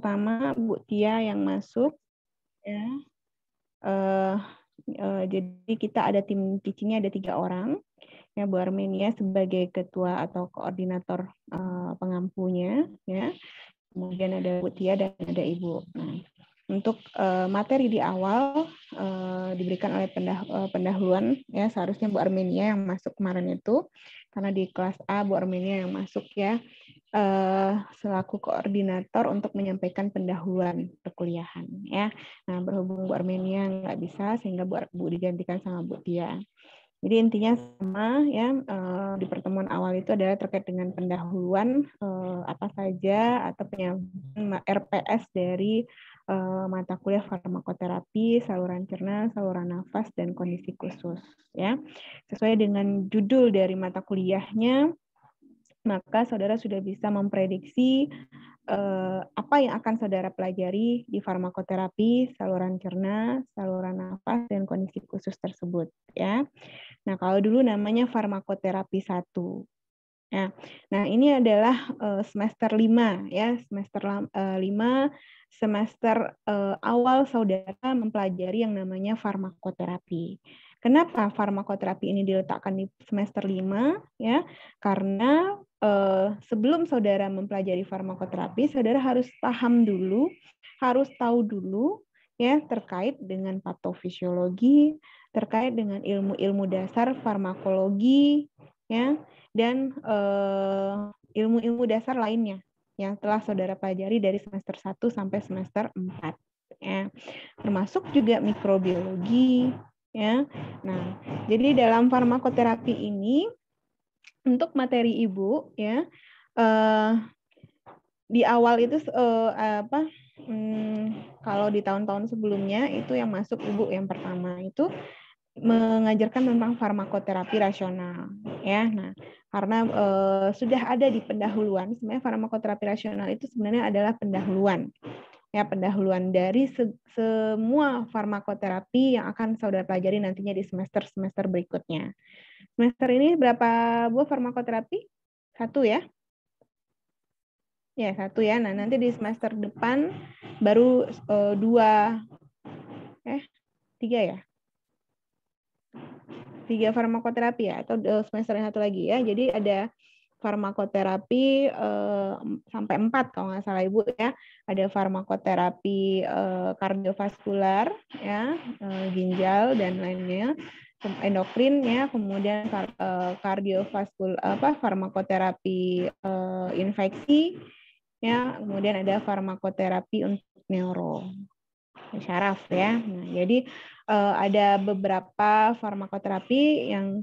pertama Bu Tia yang masuk ya. Uh, uh, jadi kita ada tim teachingnya ada tiga orang ya Bu Armenia ya sebagai ketua atau koordinator uh, pengampunya ya. Kemudian ada Bu Tia dan ada Ibu. Nah, untuk uh, materi di awal uh, diberikan oleh pendah, eh, pendahuluan ya seharusnya Bu Armenia yang masuk kemarin itu karena di kelas A Bu Armenia yang masuk ya uh, selaku koordinator untuk menyampaikan pendahuluan perkuliahan ya. Nah berhubung Bu Armenia nggak bisa sehingga Bu, Bu digantikan sama Bu Tia. Jadi intinya sama ya uh, di pertemuan awal itu adalah terkait dengan pendahuluan uh, apa saja atau penyampaian RPS dari uh, mata kuliah farmakoterapi, saluran cerna, saluran nafas, dan kondisi khusus. Ya, sesuai dengan judul dari mata kuliahnya, maka saudara sudah bisa memprediksi uh, apa yang akan saudara pelajari di farmakoterapi, saluran cerna, saluran nafas, dan kondisi khusus tersebut. Ya, nah kalau dulu namanya farmakoterapi satu. Ya. Nah, ini adalah eh, semester 5 ya, semester 5 semester uh, awal saudara mempelajari yang namanya farmakoterapi. Kenapa farmakoterapi ini diletakkan di semester 5 ya? Karena uh, sebelum saudara mempelajari farmakoterapi, saudara harus paham dulu, harus tahu dulu ya terkait dengan patofisiologi, terkait dengan ilmu-ilmu dasar farmakologi ya dan eh, ilmu-ilmu uh, dasar lainnya yang telah saudara pelajari dari semester 1 sampai semester 4 ya. Termasuk juga mikrobiologi ya. Nah, jadi dalam farmakoterapi ini untuk materi Ibu ya eh, di awal itu eh, apa hmm, kalau di tahun-tahun sebelumnya itu yang masuk Ibu yang pertama itu mengajarkan tentang farmakoterapi rasional ya. Nah, karena e, sudah ada di pendahuluan sebenarnya farmakoterapi rasional itu sebenarnya adalah pendahuluan. Ya, pendahuluan dari se semua farmakoterapi yang akan Saudara pelajari nantinya di semester-semester berikutnya. Semester ini berapa buah farmakoterapi? Satu ya. Ya, satu ya. Nah, nanti di semester depan baru e, dua eh tiga ya tiga farmakoterapi ya atau eh, semester yang satu lagi ya. Jadi ada farmakoterapi eh, sampai empat kalau nggak salah ibu ya. Ada farmakoterapi eh, kardiovaskular ya, eh, ginjal dan lainnya endokrin ya, kemudian kar eh, kardiovaskular apa farmakoterapi eh, infeksi ya, kemudian ada farmakoterapi untuk neuro syaraf ya. Nah, jadi uh, ada beberapa farmakoterapi yang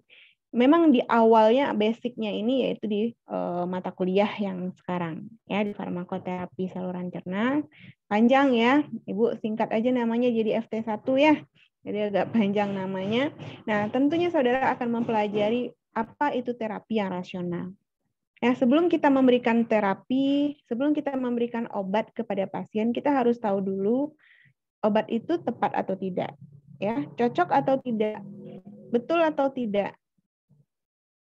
memang di awalnya basicnya ini yaitu di uh, mata kuliah yang sekarang ya di farmakoterapi saluran cerna panjang ya ibu singkat aja namanya jadi FT1 ya jadi agak panjang namanya nah tentunya saudara akan mempelajari apa itu terapi yang rasional Ya, sebelum kita memberikan terapi, sebelum kita memberikan obat kepada pasien, kita harus tahu dulu obat itu tepat atau tidak ya cocok atau tidak betul atau tidak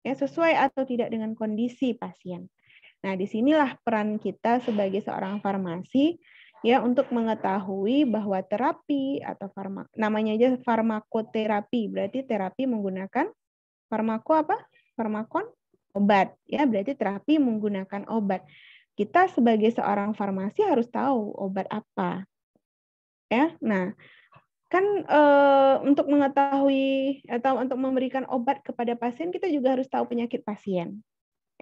ya sesuai atau tidak dengan kondisi pasien nah disinilah peran kita sebagai seorang farmasi ya untuk mengetahui bahwa terapi atau farmak namanya aja farmakoterapi berarti terapi menggunakan farmako apa farmakon obat ya berarti terapi menggunakan obat kita sebagai seorang farmasi harus tahu obat apa ya nah kan e, untuk mengetahui atau untuk memberikan obat kepada pasien kita juga harus tahu penyakit pasien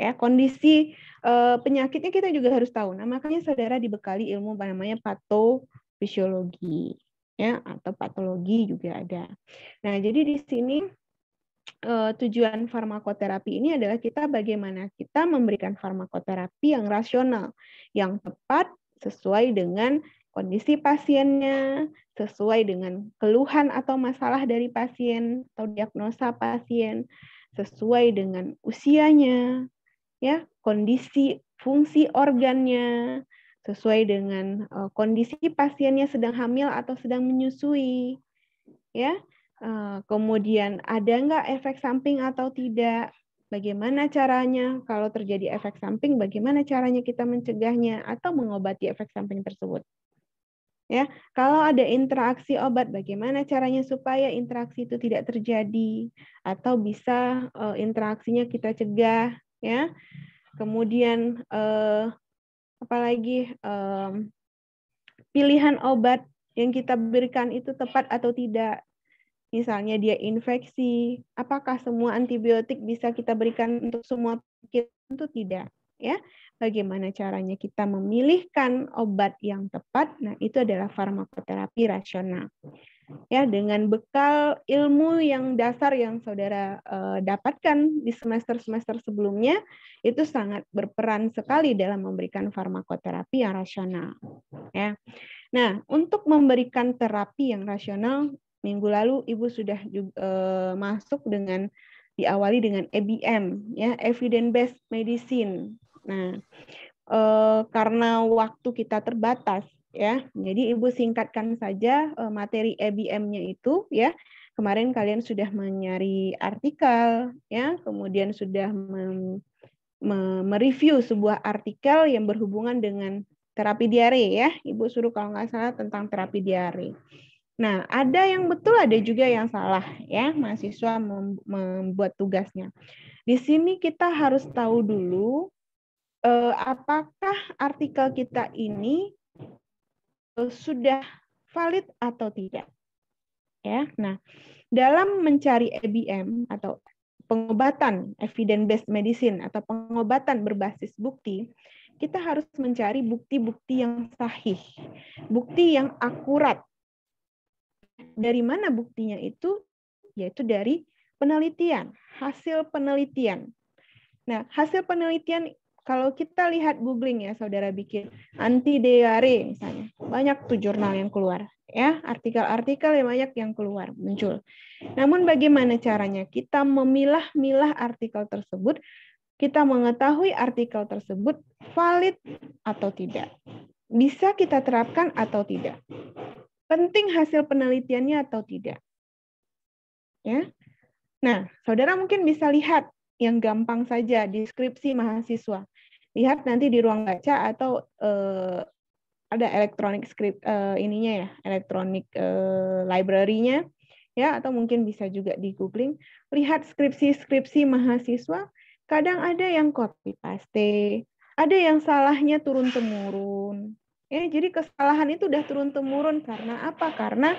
ya kondisi e, penyakitnya kita juga harus tahu nah makanya saudara dibekali ilmu namanya patofisiologi ya atau patologi juga ada nah jadi di sini e, tujuan farmakoterapi ini adalah kita bagaimana kita memberikan farmakoterapi yang rasional yang tepat sesuai dengan kondisi pasiennya, sesuai dengan keluhan atau masalah dari pasien atau diagnosa pasien, sesuai dengan usianya, ya, kondisi fungsi organnya, sesuai dengan uh, kondisi pasiennya sedang hamil atau sedang menyusui, ya. Uh, kemudian ada nggak efek samping atau tidak? Bagaimana caranya? Kalau terjadi efek samping, bagaimana caranya kita mencegahnya atau mengobati efek samping tersebut? Ya, kalau ada interaksi obat, bagaimana caranya supaya interaksi itu tidak terjadi atau bisa uh, interaksinya kita cegah, ya. Kemudian uh, eh, apalagi um, pilihan obat yang kita berikan itu tepat atau tidak. Misalnya dia infeksi, apakah semua antibiotik bisa kita berikan untuk semua penyakit? Tentu tidak ya. Bagaimana caranya kita memilihkan obat yang tepat? Nah, itu adalah farmakoterapi rasional. Ya, dengan bekal ilmu yang dasar yang saudara eh, dapatkan di semester-semester sebelumnya, itu sangat berperan sekali dalam memberikan farmakoterapi yang rasional. Ya. Nah, untuk memberikan terapi yang rasional, minggu lalu ibu sudah juga, eh, masuk dengan diawali dengan EBM ya evidence based medicine Nah, e, karena waktu kita terbatas ya, jadi Ibu singkatkan saja eh, e, materi EBM-nya itu ya. Kemarin kalian sudah mencari artikel ya, kemudian sudah mem, me, mereview sebuah artikel yang berhubungan dengan terapi diare ya. Ibu suruh kalau nggak salah tentang terapi diare. Nah, ada yang betul, ada juga yang salah ya, mahasiswa membuat tugasnya. Di sini kita harus tahu dulu eh, apakah artikel kita ini eh, sudah valid atau tidak. Ya, nah dalam mencari EBM atau pengobatan evidence based medicine atau pengobatan berbasis bukti, kita harus mencari bukti-bukti yang sahih, bukti yang akurat. Dari mana buktinya itu? Yaitu dari penelitian, hasil penelitian. Nah, hasil penelitian kalau kita lihat googling ya saudara bikin anti diare misalnya banyak tuh jurnal yang keluar ya artikel-artikel yang banyak yang keluar muncul. Namun bagaimana caranya kita memilah-milah artikel tersebut, kita mengetahui artikel tersebut valid atau tidak. Bisa kita terapkan atau tidak. Penting hasil penelitiannya atau tidak. Ya. Nah, saudara mungkin bisa lihat yang gampang saja deskripsi mahasiswa. Lihat nanti di ruang baca atau eh, ada elektronik script eh, ininya ya, elektronik eh, library-nya ya atau mungkin bisa juga di googling. Lihat skripsi-skripsi mahasiswa, kadang ada yang copy paste, ada yang salahnya turun temurun. Ya, jadi kesalahan itu udah turun temurun karena apa? Karena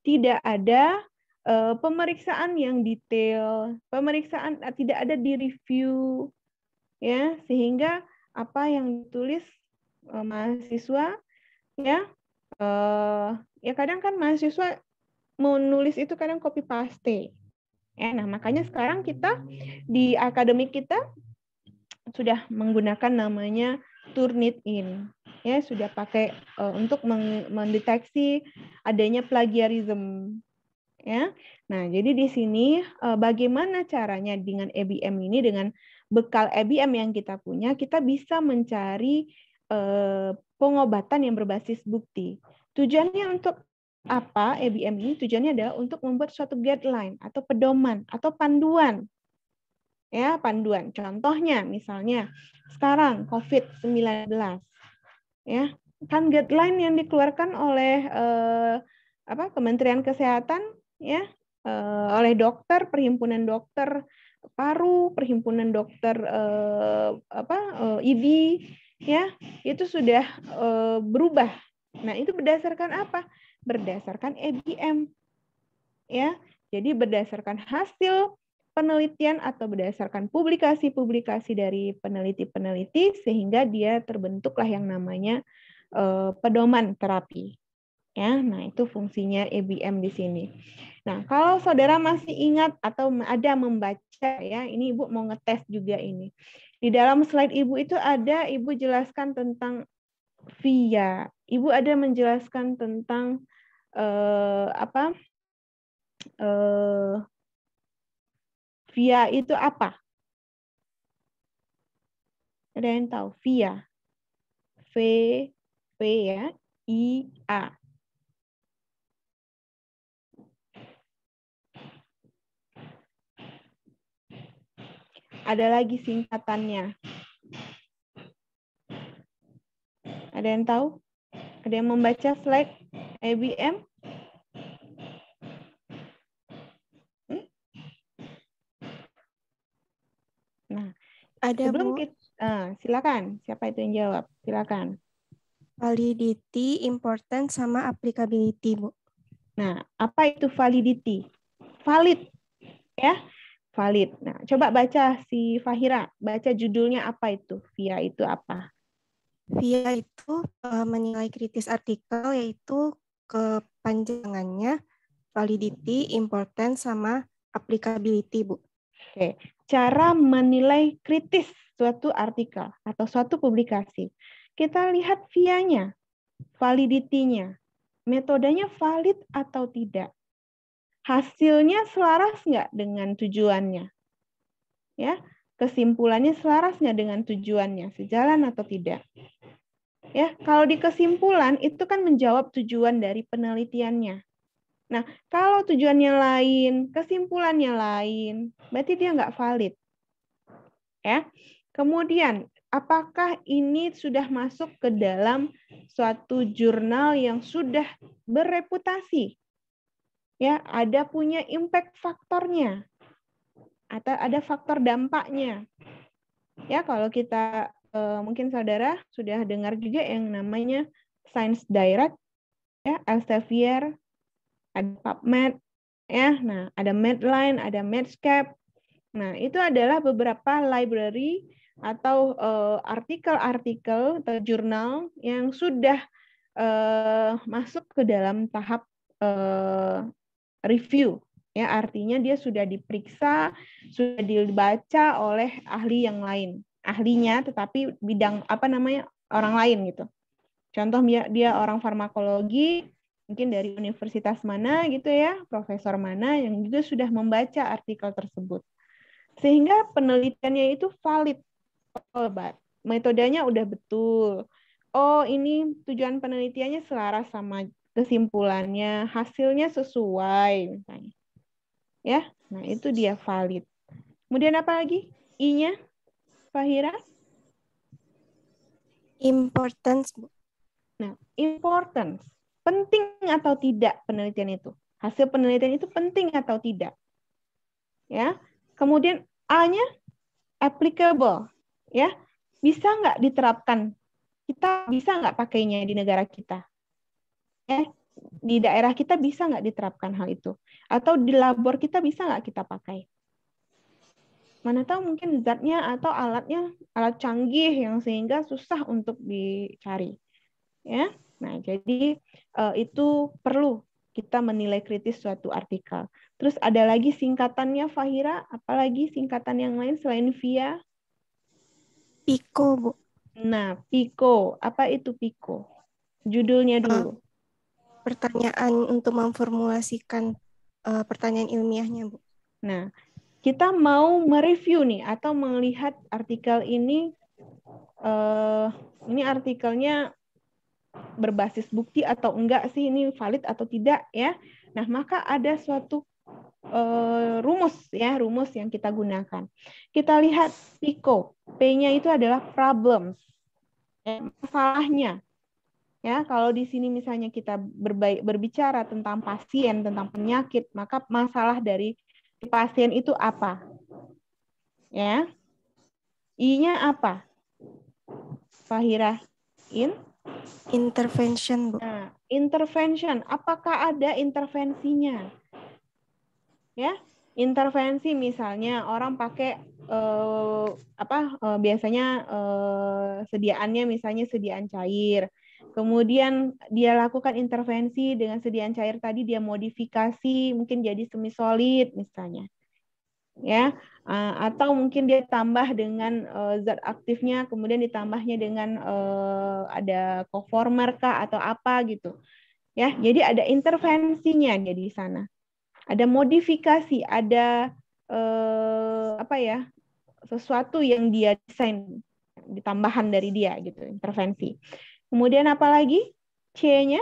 tidak ada Eh, pemeriksaan yang detail, pemeriksaan eh, tidak ada di review, ya sehingga apa yang ditulis eh, mahasiswa, ya ya kadang kan mahasiswa menulis itu kadang copy paste, ya nah makanya sekarang kita di akademik kita sudah menggunakan namanya Turnitin ya sudah pakai uh, untuk mendeteksi adanya plagiarisme ya. Nah, jadi di sini eh, bagaimana caranya dengan EBM ini dengan bekal EBM yang kita punya, kita bisa mencari eh, pengobatan yang berbasis bukti. Tujuannya untuk apa EBM ini? Tujuannya adalah untuk membuat suatu guideline atau pedoman atau panduan. Ya, panduan. Contohnya misalnya sekarang COVID-19 ya, kan guideline yang dikeluarkan oleh eh, apa Kementerian Kesehatan ya eh, oleh dokter perhimpunan dokter paru perhimpunan dokter eh, apa eh, ID ya itu sudah eh, berubah nah itu berdasarkan apa berdasarkan EBM ya jadi berdasarkan hasil penelitian atau berdasarkan publikasi-publikasi dari peneliti-peneliti sehingga dia terbentuklah yang namanya eh, pedoman terapi Ya, nah itu fungsinya EBM di sini. Nah, kalau saudara masih ingat atau ada membaca ya, ini Ibu mau ngetes juga ini. Di dalam slide Ibu itu ada Ibu jelaskan tentang via. Ibu ada menjelaskan tentang eh, apa? Eh, via itu apa? Ada yang tahu? Via. V V ya, I A. ada lagi singkatannya. Ada yang tahu? Ada yang membaca slide IBM? Hmm? Nah, ada belum? Bu. uh, silakan siapa itu yang jawab? Silakan. Validity, important, sama applicability, Bu. Nah, apa itu validity? Valid ya valid. Nah, coba baca si Fahira, baca judulnya apa itu? VIA itu apa? VIA itu uh, menilai kritis artikel yaitu kepanjangannya validity, importance sama applicability, Bu. Oke, cara menilai kritis suatu artikel atau suatu publikasi. Kita lihat VIA-nya, validity-nya, metodenya valid atau tidak hasilnya selaras nggak dengan tujuannya? Ya, kesimpulannya selaras nggak dengan tujuannya, sejalan atau tidak? Ya, kalau di kesimpulan itu kan menjawab tujuan dari penelitiannya. Nah, kalau tujuannya lain, kesimpulannya lain, berarti dia nggak valid. Ya. Kemudian, apakah ini sudah masuk ke dalam suatu jurnal yang sudah bereputasi ya ada punya impact faktornya atau ada faktor dampaknya ya kalau kita eh, mungkin saudara sudah dengar juga yang namanya Science Direct ya Elsevier ada PubMed ya nah ada Medline ada Medscape nah itu adalah beberapa library atau eh, artikel-artikel uh, atau jurnal yang sudah uh, masuk ke dalam tahap review ya artinya dia sudah diperiksa sudah dibaca oleh ahli yang lain ahlinya tetapi bidang apa namanya orang lain gitu contoh dia, dia orang farmakologi mungkin dari universitas mana gitu ya profesor mana yang juga sudah membaca artikel tersebut sehingga penelitiannya itu valid obat oh, metodenya udah betul oh ini tujuan penelitiannya selaras sama kesimpulannya hasilnya sesuai misalnya. Ya, nah itu dia valid. Kemudian apa lagi? I-nya Fahira? Importance. Nah, importance. Penting atau tidak penelitian itu? Hasil penelitian itu penting atau tidak? Ya. Kemudian A-nya applicable, ya. Bisa nggak diterapkan? Kita bisa nggak pakainya di negara kita? Eh, di daerah kita bisa nggak diterapkan hal itu? Atau di labor kita bisa nggak kita pakai? Mana tahu mungkin zatnya atau alatnya alat canggih yang sehingga susah untuk dicari. Ya. Nah, jadi eh, itu perlu kita menilai kritis suatu artikel. Terus ada lagi singkatannya Fahira, apalagi singkatan yang lain selain VIA? PICO, Bu. Nah, PICO. Apa itu PICO? Judulnya eh, dulu pertanyaan untuk memformulasikan uh, pertanyaan ilmiahnya, Bu. Nah, kita mau mereview nih atau melihat artikel ini uh, ini artikelnya berbasis bukti atau enggak sih ini valid atau tidak ya. Nah, maka ada suatu uh, rumus ya, rumus yang kita gunakan. Kita lihat PICO. P-nya itu adalah problems. Ya, masalahnya Ya, kalau di sini misalnya kita berbaik, berbicara tentang pasien, tentang penyakit, maka masalah dari pasien itu apa? Ya. I-nya apa? Fahira. In intervention, Bu. Nah, intervention, apakah ada intervensinya? Ya, intervensi misalnya orang pakai eh, apa eh, biasanya eh, sediaannya misalnya sediaan cair Kemudian dia lakukan intervensi dengan sediaan cair tadi dia modifikasi mungkin jadi semi solid misalnya. Ya, eh, atau mungkin dia tambah dengan eh, zat aktifnya kemudian ditambahnya dengan eh, ada conformer kah atau apa gitu. Ya, jadi ada intervensinya jadi di sana. Ada modifikasi, ada eh, apa ya? sesuatu yang dia desain ditambahan dari dia gitu, intervensi. Kemudian apa lagi? C-nya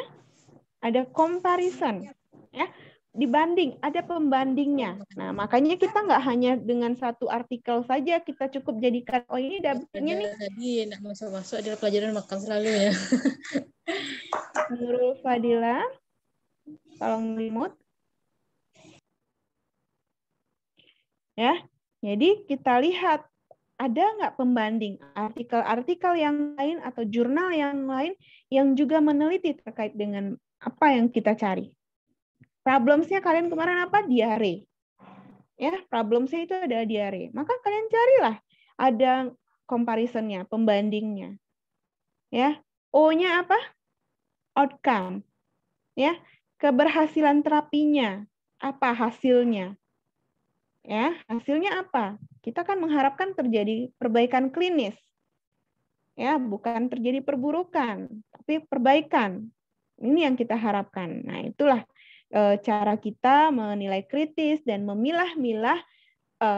ada comparison, ya dibanding, ada pembandingnya. Nah, makanya kita nggak hanya dengan satu artikel saja kita cukup jadikan oh ini dapatnya nih. Tadi nak masuk-masuk adalah pelajaran makan selalu ya. Nurul Fadila, tolong Limut, Ya, jadi kita lihat ada nggak pembanding artikel-artikel yang lain atau jurnal yang lain yang juga meneliti terkait dengan apa yang kita cari? Problemnya kalian kemarin apa? Diare. Ya, Problemnya itu ada diare. Maka kalian carilah ada comparisonnya, pembandingnya. Ya, O-nya apa? Outcome. Ya, keberhasilan terapinya, apa hasilnya? Ya, hasilnya apa? Kita kan mengharapkan terjadi perbaikan klinis. Ya, bukan terjadi perburukan, tapi perbaikan. Ini yang kita harapkan. Nah, itulah e, cara kita menilai kritis dan memilah-milah e,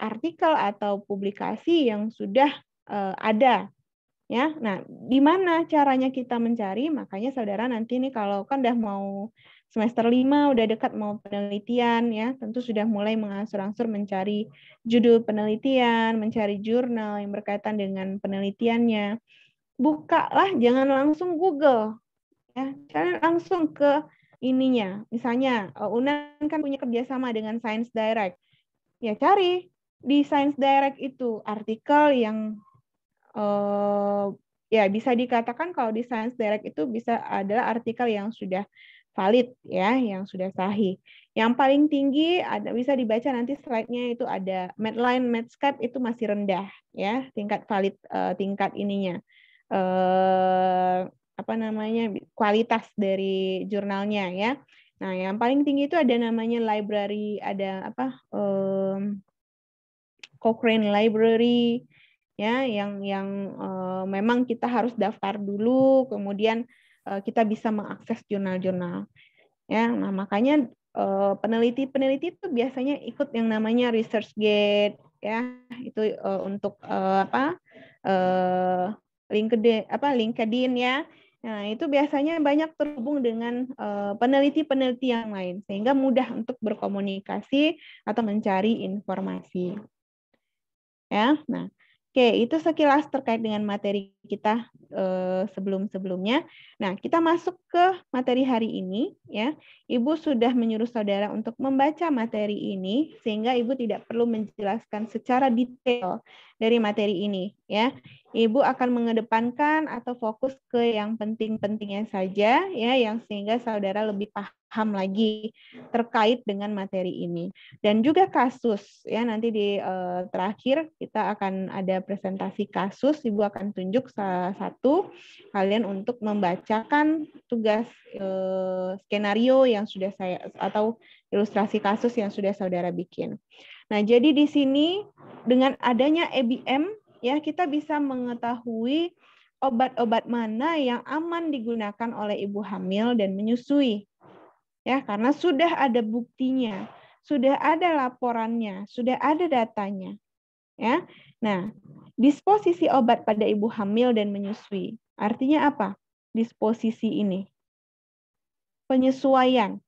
artikel atau publikasi yang sudah e, ada ya. Nah, di mana caranya kita mencari? Makanya saudara nanti ini kalau kan udah mau semester lima udah dekat mau penelitian ya, tentu sudah mulai mengangsur-angsur mencari judul penelitian, mencari jurnal yang berkaitan dengan penelitiannya. Bukalah, jangan langsung Google. Ya, kalian langsung ke ininya. Misalnya, eh, UNAN kan punya kerjasama dengan Science Direct. Ya cari di Science Direct itu artikel yang uh, ya bisa dikatakan kalau di Science Direct itu bisa adalah artikel yang sudah valid ya yang sudah sahih. Yang paling tinggi ada bisa dibaca nanti slide-nya itu ada Medline, Medscape itu masih rendah ya tingkat valid uh, tingkat ininya uh, apa namanya kualitas dari jurnalnya ya. Nah yang paling tinggi itu ada namanya library ada apa um, Cochrane Library ya yang yang uh, memang kita harus daftar dulu kemudian Eh, kita bisa mengakses jurnal-jurnal. Ya, nah makanya eh, peneliti-peneliti itu biasanya ikut yang namanya research gate ya itu eh, untuk apa link LinkedIn apa LinkedIn ya nah itu biasanya banyak terhubung dengan peneliti-peneliti yang lain sehingga mudah untuk berkomunikasi atau mencari informasi ya nah oke itu sekilas terkait dengan materi kita Eh, sebelum-sebelumnya. Nah, kita masuk ke materi hari ini ya. Ibu sudah menyuruh saudara untuk membaca materi ini sehingga Ibu tidak perlu menjelaskan secara detail dari materi ini ya. Ibu akan mengedepankan atau fokus ke yang penting-pentingnya saja ya yang sehingga saudara lebih paham lagi terkait dengan materi ini. Dan juga kasus ya nanti di eh, terakhir kita akan ada presentasi kasus Ibu akan tunjuk salah satu satu kalian untuk membacakan tugas eh, skenario yang sudah saya atau ilustrasi kasus yang sudah saudara bikin. Nah, jadi di sini dengan adanya EBM ya kita bisa mengetahui obat-obat mana yang aman digunakan oleh ibu hamil dan menyusui. Ya, karena sudah ada buktinya, sudah ada laporannya, sudah ada datanya. Ya. Nah, disposisi obat pada ibu hamil dan menyusui. Artinya apa? Disposisi ini. Penyesuaian.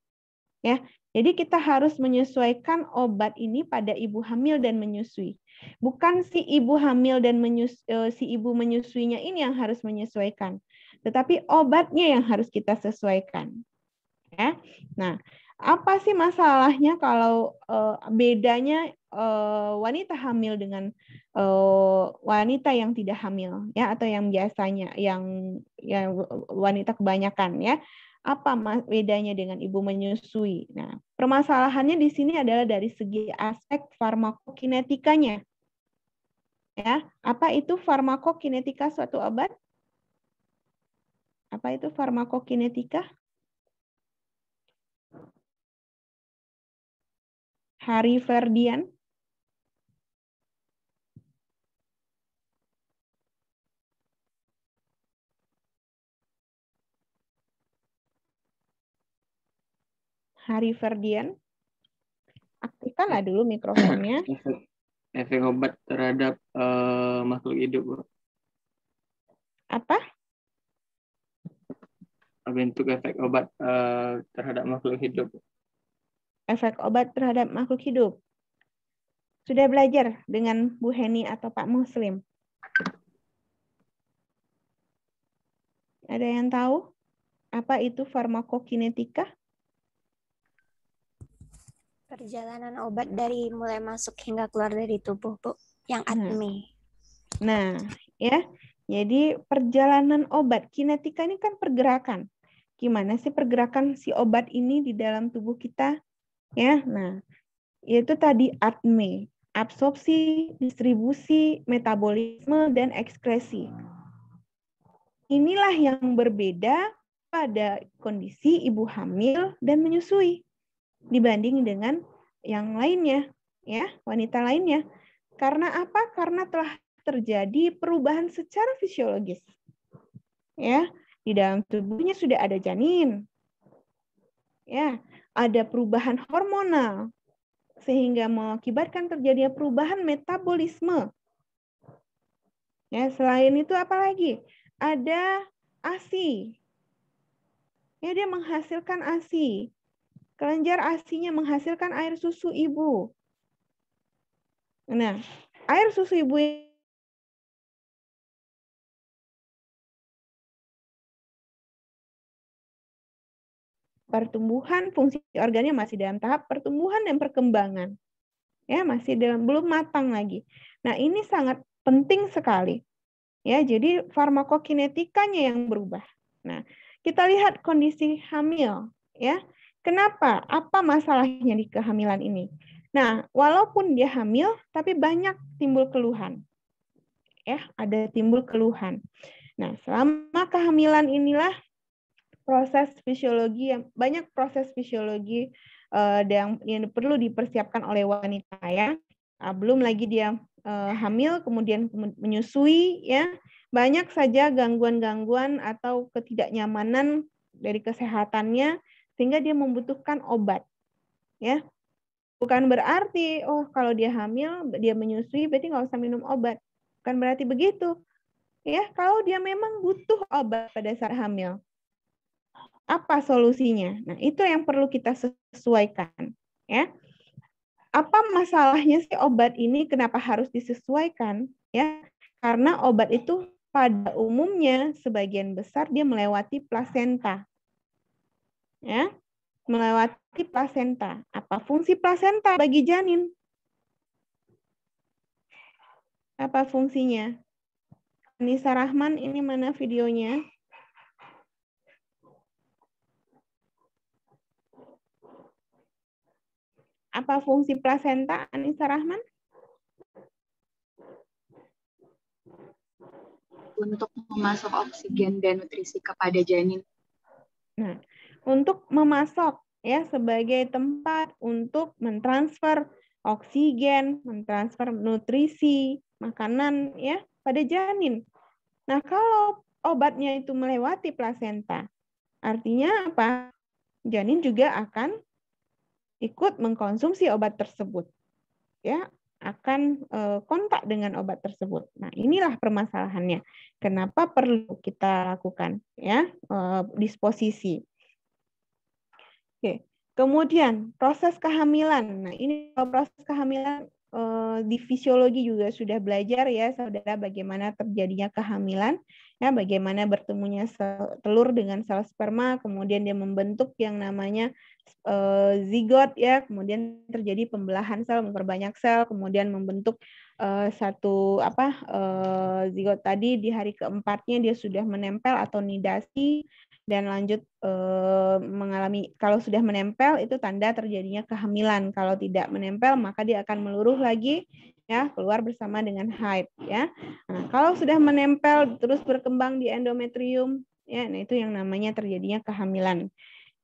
Ya. Jadi kita harus menyesuaikan obat ini pada ibu hamil dan menyusui. Bukan si ibu hamil dan menyus, e, si ibu menyusuinya ini yang harus menyesuaikan, tetapi obatnya yang harus kita sesuaikan. Ya. Nah, apa sih masalahnya kalau e, bedanya e, wanita hamil dengan uh, wanita yang tidak hamil ya atau yang biasanya yang ya wanita kebanyakan ya apa bedanya dengan ibu menyusui. Nah, permasalahannya di sini adalah dari segi aspek farmakokinetikanya. Ya, apa itu farmakokinetika suatu obat? Apa itu farmakokinetika? Hari Ferdian. Hari Ferdian. Aktifkanlah iya. dulu mikrofonnya. Efek obat terhadap uh, makhluk hidup. Bro. Apa? Bentuk efek obat uh, terhadap makhluk hidup. Efek obat terhadap makhluk hidup. Sudah belajar dengan Bu Heni atau Pak Muslim? Ada yang tahu apa itu farmakokinetika? Perjalanan obat dari mulai masuk hingga keluar dari tubuh, Bu, yang hmm. ADME. Nah, ya. Jadi perjalanan obat, kinetika ini kan pergerakan. Gimana sih pergerakan si obat ini di dalam tubuh kita? Ya, nah, yaitu tadi ADME, absorpsi, distribusi, metabolisme, dan ekskresi. Inilah yang berbeda pada kondisi ibu hamil dan menyusui dibanding dengan yang lainnya, ya, wanita lainnya. Karena apa? Karena telah terjadi perubahan secara fisiologis. Ya, di dalam tubuhnya sudah ada janin. Ya, ada perubahan hormonal sehingga mengakibatkan terjadinya perubahan metabolisme. Ya, selain itu apa lagi? Ada ASI. Ya, dia menghasilkan ASI kelenjar asinya menghasilkan air susu ibu. Nah, air susu ibu pertumbuhan fungsi organnya masih dalam tahap pertumbuhan dan perkembangan. Ya, masih dalam belum matang lagi. Nah, ini sangat penting sekali. Ya, jadi farmakokinetikanya yang berubah. Nah, kita lihat kondisi hamil, ya. Kenapa? Apa masalahnya di kehamilan ini? Nah, walaupun dia hamil, tapi banyak timbul keluhan. Ya, ada timbul keluhan. Nah, selama kehamilan inilah proses fisiologi yang banyak proses fisiologi uh, yang, yang perlu dipersiapkan oleh wanita ya. Nah, belum lagi dia uh, hamil, kemudian menyusui ya. Banyak saja gangguan-gangguan atau ketidaknyamanan dari kesehatannya sehingga dia membutuhkan obat. Ya, bukan berarti oh kalau dia hamil dia menyusui berarti nggak usah minum obat. Bukan berarti begitu. Ya, kalau dia memang butuh obat pada saat hamil, apa solusinya? Nah, itu yang perlu kita sesuaikan, ya. Apa masalahnya sih obat ini kenapa harus disesuaikan, ya? Karena obat itu pada umumnya sebagian besar dia melewati plasenta ya melewati plasenta. Apa fungsi plasenta bagi janin? Apa fungsinya? Anissa Rahman, ini mana videonya? Apa fungsi plasenta, Anissa Rahman? Untuk memasok oksigen dan nutrisi kepada janin. Nah, untuk memasok ya sebagai tempat untuk mentransfer oksigen, mentransfer nutrisi, makanan ya pada janin. Nah, kalau obatnya itu melewati plasenta, artinya apa? Janin juga akan ikut mengkonsumsi obat tersebut. Ya, akan eh, kontak dengan obat tersebut. Nah, inilah permasalahannya. Kenapa perlu kita lakukan ya eh, disposisi? Oke. Kemudian proses kehamilan. Nah, ini proses kehamilan eh, di fisiologi juga sudah belajar ya Saudara bagaimana terjadinya kehamilan, ya bagaimana bertemunya sel, telur dengan sel sperma, kemudian dia membentuk yang namanya eh, zigot ya, kemudian terjadi pembelahan sel, memperbanyak sel, kemudian membentuk eh, satu apa eh, zigot tadi di hari keempatnya dia sudah menempel atau nidasi dan lanjut e, mengalami kalau sudah menempel itu tanda terjadinya kehamilan kalau tidak menempel maka dia akan meluruh lagi ya keluar bersama dengan haid ya nah, kalau sudah menempel terus berkembang di endometrium ya nah itu yang namanya terjadinya kehamilan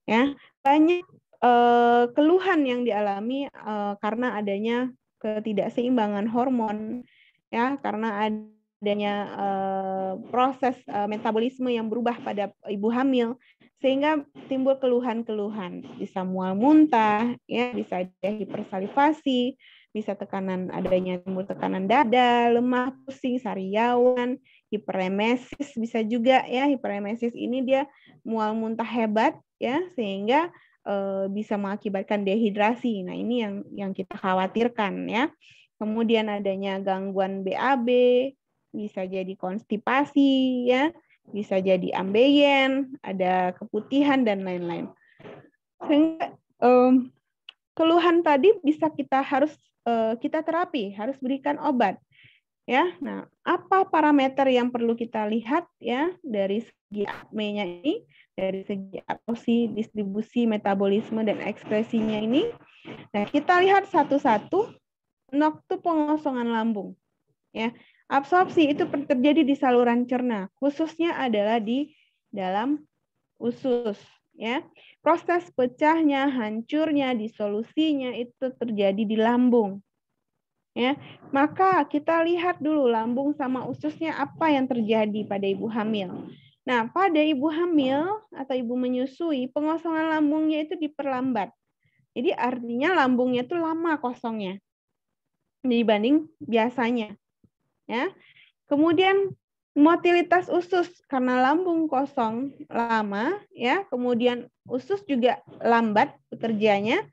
ya banyak e, keluhan yang dialami e, karena adanya ketidakseimbangan hormon ya karena adanya proses eh, metabolisme yang berubah pada ibu hamil sehingga timbul keluhan-keluhan bisa mual muntah ya bisa ada hipersalivasi bisa tekanan adanya timbul tekanan dada lemah pusing sariawan hiperemesis bisa juga ya hiperemesis ini dia mual muntah hebat ya sehingga e, bisa mengakibatkan dehidrasi nah ini yang yang kita khawatirkan ya kemudian adanya gangguan BAB bisa jadi konstipasi ya, bisa jadi ambeien, ada keputihan dan lain-lain. Sehingga um, keluhan tadi bisa kita harus uh, kita terapi, harus berikan obat. Ya. Nah, apa parameter yang perlu kita lihat ya dari segi akmenya ini, dari segi aposi, distribusi, metabolisme dan ekspresinya ini? Nah, kita lihat satu-satu waktu pengosongan lambung. Ya, Absorpsi itu terjadi di saluran cerna, khususnya adalah di dalam usus. Ya, proses pecahnya, hancurnya, disolusinya itu terjadi di lambung. Ya, maka kita lihat dulu lambung sama ususnya apa yang terjadi pada ibu hamil. Nah, pada ibu hamil atau ibu menyusui, pengosongan lambungnya itu diperlambat. Jadi artinya lambungnya itu lama kosongnya dibanding biasanya ya. Kemudian motilitas usus karena lambung kosong lama ya, kemudian usus juga lambat bekerjanya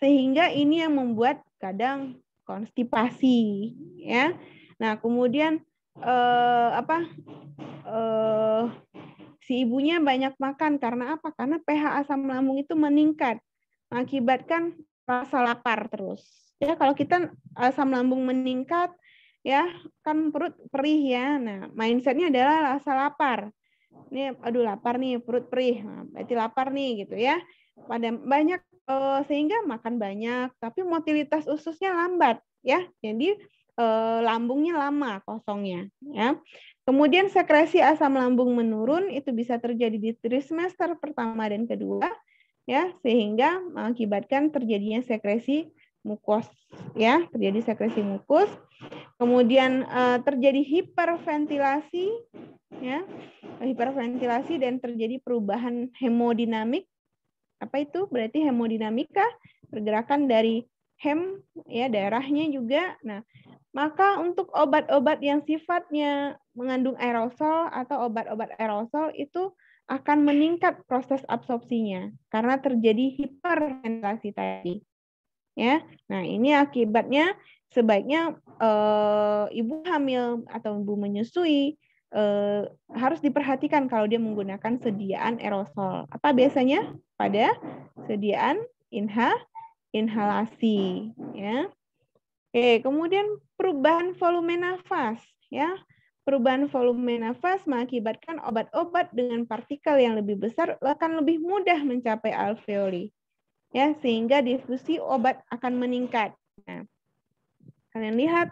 sehingga ini yang membuat kadang konstipasi ya. Nah, kemudian eh, apa eh, si ibunya banyak makan karena apa? Karena pH asam lambung itu meningkat mengakibatkan rasa lapar terus. Ya, kalau kita eh, asam lambung meningkat, ya kan perut perih ya nah mindsetnya adalah rasa lapar ini aduh lapar nih perut perih nah, berarti lapar nih gitu ya pada banyak eh, sehingga makan banyak tapi motilitas ususnya lambat ya jadi eh, lambungnya lama kosongnya ya kemudian sekresi asam lambung menurun itu bisa terjadi di trimester pertama dan kedua ya sehingga mengakibatkan terjadinya sekresi mukos ya, terjadi sekresi mukus. Kemudian uh, terjadi hiperventilasi ya, hiperventilasi dan terjadi perubahan hemodinamik. Apa itu? Berarti hemodinamika pergerakan dari hem ya darahnya juga. Nah, maka untuk obat-obat yang sifatnya mengandung aerosol atau obat-obat aerosol itu akan meningkat proses absorpsinya karena terjadi hiperventilasi tadi ya. Nah, ini akibatnya sebaiknya e, ibu hamil atau ibu menyusui e, harus diperhatikan kalau dia menggunakan sediaan aerosol. Apa biasanya? Pada sediaan inha inhalasi, ya. Oke, kemudian perubahan volume nafas, ya. Perubahan volume nafas mengakibatkan obat-obat dengan partikel yang lebih besar akan lebih mudah mencapai alveoli ya sehingga difusi obat akan meningkat. Nah, kalian lihat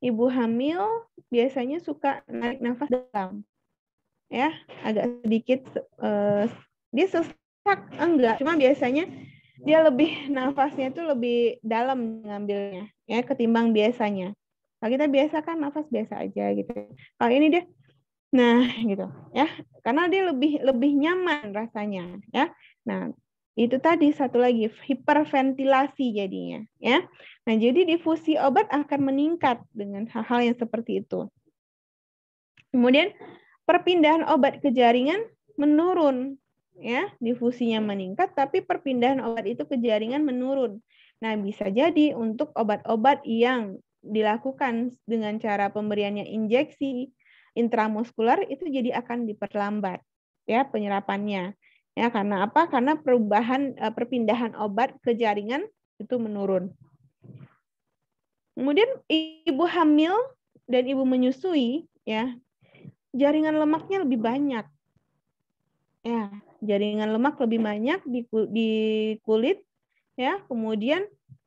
ibu hamil biasanya suka narik nafas dalam, ya agak sedikit uh, dia sesak enggak, cuma biasanya dia lebih nafasnya itu lebih dalam mengambilnya ya ketimbang biasanya. Kalau kita biasa kan nafas biasa aja gitu. Kalau ini dia nah gitu ya karena dia lebih lebih nyaman rasanya ya. Nah itu tadi satu lagi hiperventilasi jadinya ya. Nah, jadi difusi obat akan meningkat dengan hal-hal yang seperti itu. Kemudian perpindahan obat ke jaringan menurun ya, difusinya meningkat tapi perpindahan obat itu ke jaringan menurun. Nah, bisa jadi untuk obat-obat yang dilakukan dengan cara pemberiannya injeksi intramuskular itu jadi akan diperlambat ya penyerapannya. Ya, karena apa? Karena perubahan eh, perpindahan obat ke jaringan itu menurun. Kemudian ibu hamil dan ibu menyusui, ya, jaringan lemaknya lebih banyak. Ya, jaringan lemak lebih banyak di di kulit, ya. Kemudian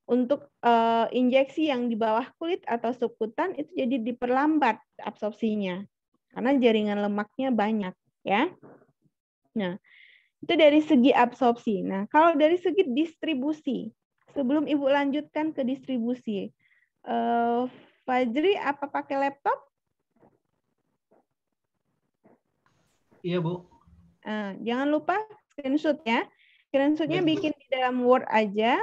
untuk uh, injeksi yang di bawah kulit atau subkutan itu jadi diperlambat absorpsinya karena jaringan lemaknya banyak, ya. Nah, itu dari segi absorpsi. Nah, kalau dari segi distribusi, sebelum Ibu lanjutkan ke distribusi, uh, Fajri apa pakai laptop? Iya, Bu. Uh, jangan lupa screenshot ya. Screenshotnya iya, bikin di dalam Word aja,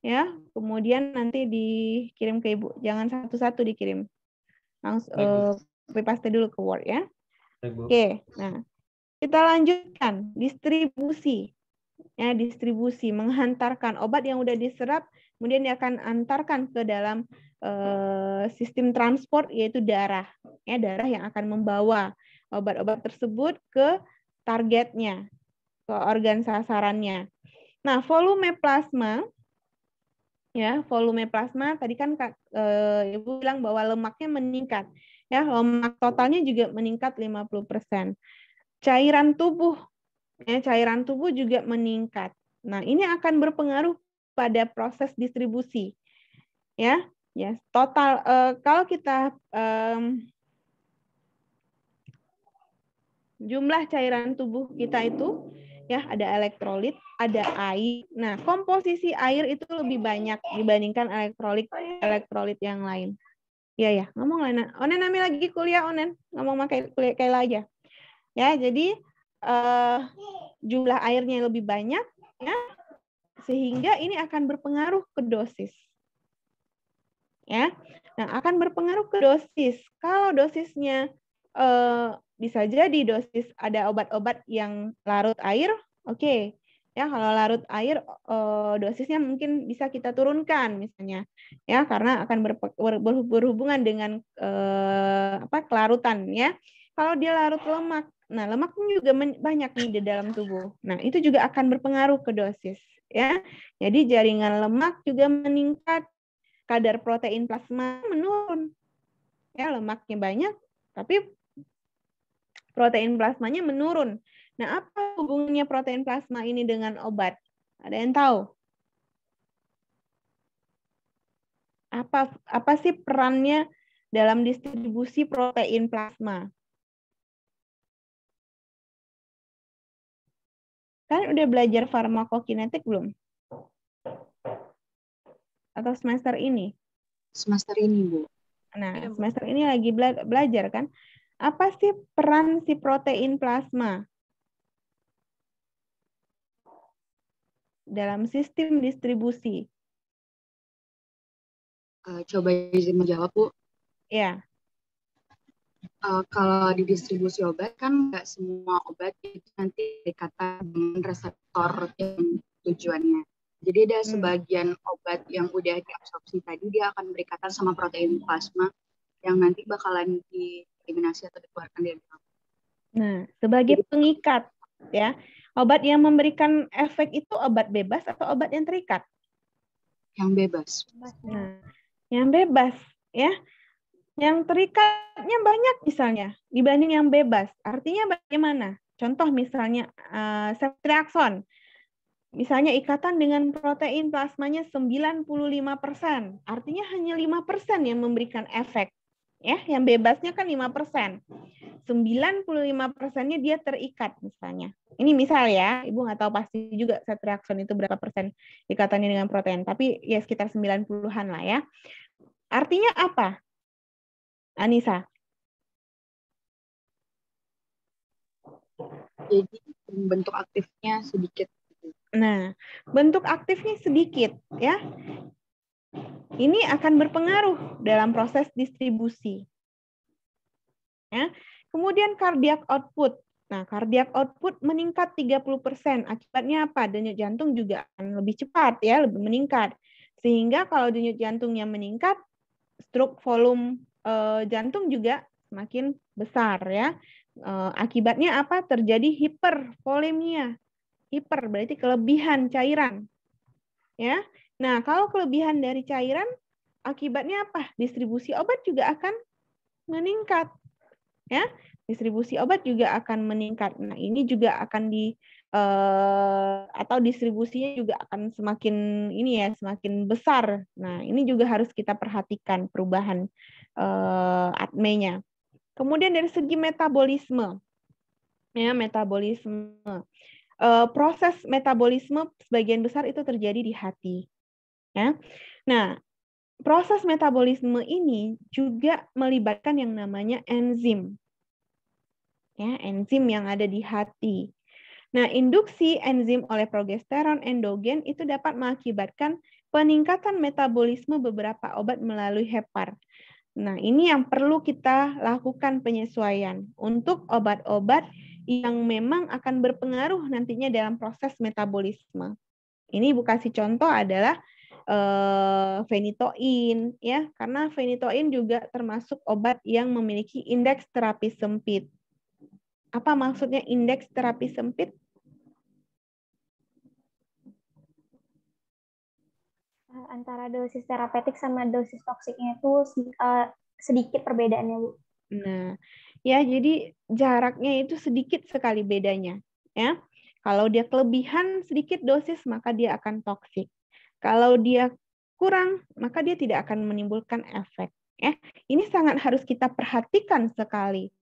ya. Kemudian nanti dikirim ke Ibu. Jangan satu-satu dikirim. Langsung uh, eh, paste dulu ke Word ya. Oke, okay. nah kita lanjutkan distribusi. Ya, distribusi menghantarkan obat yang sudah diserap kemudian dia akan antarkan ke dalam e, sistem transport yaitu darah. Ya, darah yang akan membawa obat-obat tersebut ke targetnya, ke organ sasarannya. Nah, volume plasma ya, volume plasma tadi kan e, Ibu bilang bahwa lemaknya meningkat. Ya, lemak totalnya juga meningkat 50% cairan tubuh. Ya, cairan tubuh juga meningkat. Nah, ini akan berpengaruh pada proses distribusi. Ya, ya total uh, kalau kita um, jumlah cairan tubuh kita itu ya ada elektrolit, ada air. Nah, komposisi air itu lebih banyak dibandingkan elektrolit elektrolit yang lain. Iya ya, ngomong Lena. Onen Nami lagi kuliah Onen, ngomong pakai kuliah kayak aja. Ya, jadi uh, jumlah airnya lebih banyak ya sehingga ini akan berpengaruh ke dosis. Ya. Nah, akan berpengaruh ke dosis. Kalau dosisnya uh, bisa jadi dosis ada obat-obat yang larut air, oke. Okay. Ya, kalau larut air eh, dosisnya mungkin bisa kita turunkan misalnya. Ya, karena akan berhubungan dengan apa? kelarutan ya. Kalau dia larut lemak Nah, lemak juga banyak nih di dalam tubuh. Nah, itu juga akan berpengaruh ke dosis, ya. Jadi jaringan lemak juga meningkat, kadar protein plasma menurun. Ya, lemaknya banyak, tapi protein plasmanya menurun. Nah, apa hubungannya protein plasma ini dengan obat? Ada yang tahu? Apa apa sih perannya dalam distribusi protein plasma? Kan udah belajar farmakokinetik belum? Atau semester ini? Semester ini, Bu. Nah, iya, semester ini lagi bela belajar kan. Apa sih peran si protein plasma dalam sistem distribusi? Uh, coba izin menjawab, Bu. Ya uh, kalau di distribusi obat kan nggak semua obat itu nanti dengan reseptor yang tujuannya. Jadi ada hmm. sebagian obat yang udah diabsorpsi tadi dia akan berikatan sama protein plasma yang nanti bakalan dieliminasi atau dikeluarkan dari tubuh. Nah, sebagai pengikat ya. Obat yang memberikan efek itu obat bebas atau obat yang terikat? Yang bebas. Nah, yang bebas ya yang terikatnya banyak misalnya dibanding yang bebas. Artinya bagaimana? Contoh misalnya uh, Misalnya ikatan dengan protein plasmanya 95%. Artinya hanya 5% yang memberikan efek. Ya, yang bebasnya kan 5%. 95 persennya dia terikat misalnya. Ini misal ya, Ibu nggak tahu pasti juga ceftriaxone itu berapa persen ikatannya dengan protein. Tapi ya sekitar 90-an lah ya. Artinya apa? Anissa. Jadi bentuk aktifnya sedikit. Nah, bentuk aktifnya sedikit ya. Ini akan berpengaruh dalam proses distribusi. Ya. Kemudian cardiac output. Nah, cardiac output meningkat 30%. Akibatnya apa? Denyut jantung juga akan lebih cepat ya, lebih meningkat. Sehingga kalau denyut jantungnya meningkat, stroke volume uh, jantung juga semakin besar ya. Uh, akibatnya apa? Terjadi hipervolemia. Hiper berarti kelebihan cairan. Ya. Nah, kalau kelebihan dari cairan akibatnya apa? Distribusi obat juga akan meningkat. Ya, distribusi obat juga akan meningkat. Nah, ini juga akan di eh, atau distribusinya juga akan semakin ini ya, semakin besar. Nah, ini juga harus kita perhatikan perubahan uh, Kemudian dari segi metabolisme, ya metabolisme, uh, proses metabolisme sebagian besar itu terjadi di hati, ya. Nah, proses metabolisme ini juga melibatkan yang namanya enzim, ya enzim yang ada di hati. Nah, induksi enzim oleh progesteron endogen itu dapat mengakibatkan peningkatan metabolisme beberapa obat melalui hepar. Nah, ini yang perlu kita lakukan penyesuaian untuk obat-obat yang memang akan berpengaruh nantinya dalam proses metabolisme. Ini bukan si contoh adalah eh, fenitoin ya, karena fenitoin juga termasuk obat yang memiliki indeks terapi sempit. Apa maksudnya indeks terapi sempit? antara dosis terapeutik sama dosis toksiknya itu eh, sedikit perbedaannya bu. Nah, ya jadi jaraknya itu sedikit sekali bedanya, ya. Kalau dia kelebihan sedikit dosis maka dia akan toksik. Kalau dia kurang maka dia tidak akan menimbulkan efek. Ya, ini sangat harus kita perhatikan sekali